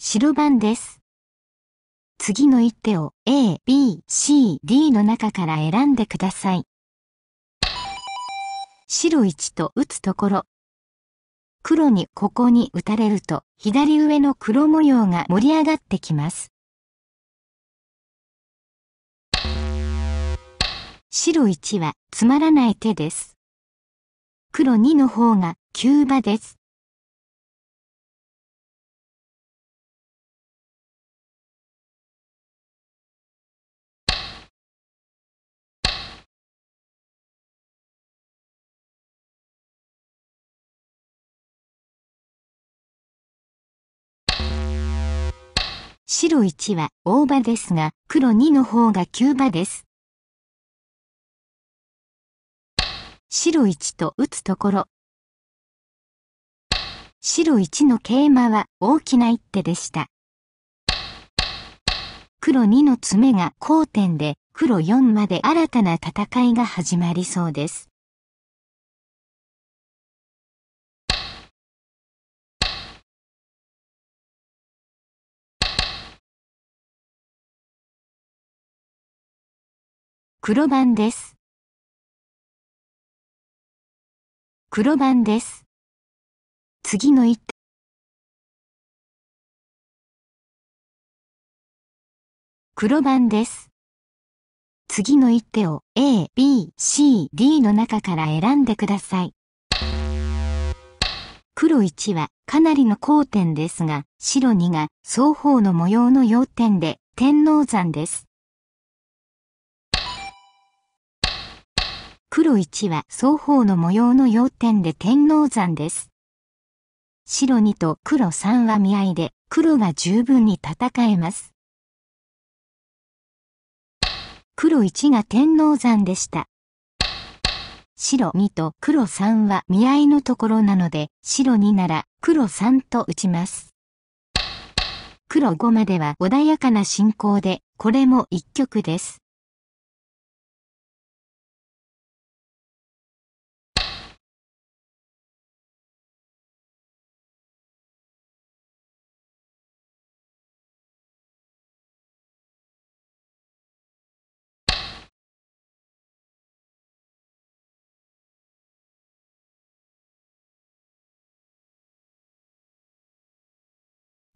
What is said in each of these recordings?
白番です。次の一手を A、B、C、D の中から選んでください。白1と打つところ。黒にここに打たれると左上の黒模様が盛り上がってきます。白1はつまらない手です。黒2の方が急場です。白1は大葉ですが、黒2の方が急場です。白1と打つところ。白1の桂馬は大きな一手でした。黒2の爪が交点で、黒4まで新たな戦いが始まりそうです。黒番です。黒番です。次の一手。黒番です。次の一手を A、B、C、D の中から選んでください。黒1はかなりの交点ですが、白2が双方の模様の要点で天王山です。黒1は双方の模様の要点で天王山です。白2と黒3は見合いで、黒が十分に戦えます。黒1が天王山でした。白2と黒3は見合いのところなので、白2なら黒3と打ちます。黒5までは穏やかな進行で、これも一曲です。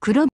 그럼